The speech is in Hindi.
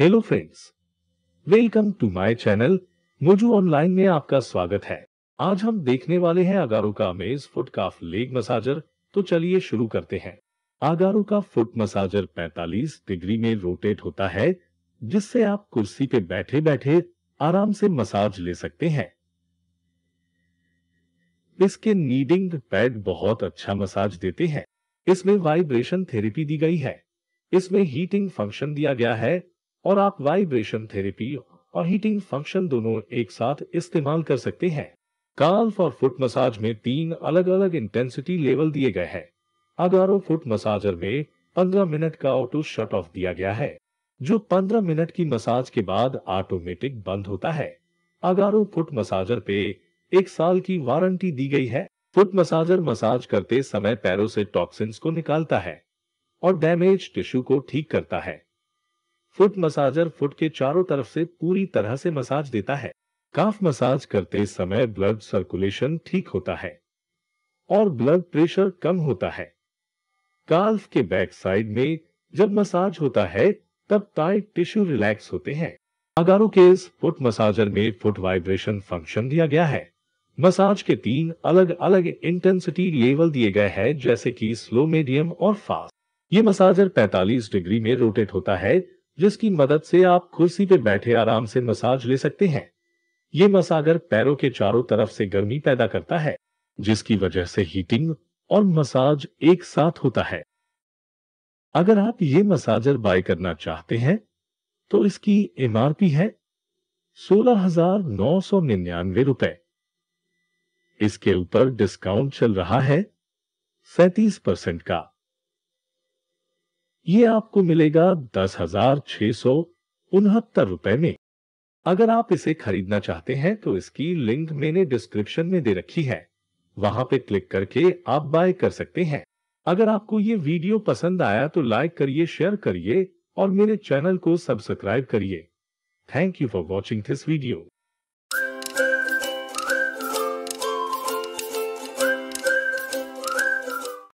hello friends welcome to my channel मुझू ऑनलाइन में आपका स्वागत है आज हम देखने वाले हैं आगारो का मेज फुट काफ लेग मसाजर तो चलिए शुरू करते हैं आगारो का फुट मसाजर 45 डिग्री में रोटेट होता है जिससे आप कुर्सी पे बैठे बैठे आराम से मसाज ले सकते हैं इसके नीडिंग पैड बहुत अच्छा मसाज देते हैं इसमें वाइब्रेशन थेरेपी दी गई है इसमें हीटिंग फंक्शन दिया गया है और आप वाइब्रेशन थेरेपी और हीटिंग फंक्शन दोनों एक साथ इस्तेमाल कर सकते हैं काल्फ और फुट मसाज में तीन अलग अलग इंटेंसिटी लेवल दिए गए हैं अगारो फुट मसाजर में पंद्रह मिनट का ऑटो शट ऑफ दिया गया है जो पंद्रह मिनट की मसाज के बाद ऑटोमेटिक बंद होता है अगारो फुट मसाजर पे एक साल की वारंटी दी गई है फुट मसाजर मसाज करते समय पैरों से टॉक्सिन्स को निकालता है और डैमेज टिश्यू को ठीक करता है फुट मसाजर फुट के चारों तरफ से पूरी तरह से मसाज देता है काफ मसाज करते समय ब्लड सर्कुलेशन ठीक होता है और ब्लड प्रेशर कम होता है काल्फ के बैक साइड में जब मसाज होता है तब टाइट टिश्यू रिलैक्स होते हैं अगारो के इस फुट मसाजर में फुट वाइब्रेशन फंक्शन दिया गया है मसाज के तीन अलग अलग इंटेंसिटी लेवल दिए गए हैं जैसे कि स्लो मीडियम और फास्ट ये मसाजर 45 डिग्री में रोटेट होता है जिसकी मदद से आप कुर्सी पे बैठे आराम से मसाज ले सकते हैं ये मसागर पैरों के चारों तरफ से गर्मी पैदा करता है जिसकी वजह से हीटिंग और मसाज एक साथ होता है अगर आप ये मसाजर बाय करना चाहते हैं तो इसकी एमआरपी है सोलह हजार नौ सौ निन्यानवे रुपए इसके ऊपर डिस्काउंट चल रहा है सैतीस परसेंट का ये आपको मिलेगा दस हजार छह सौ उनहत्तर रुपए में अगर आप इसे खरीदना चाहते हैं तो इसकी लिंक मैंने डिस्क्रिप्शन में दे रखी है वहां पे क्लिक करके आप बाय कर सकते हैं अगर आपको ये वीडियो पसंद आया तो लाइक करिए शेयर करिए और मेरे चैनल को सब्सक्राइब करिए thank you for watching this video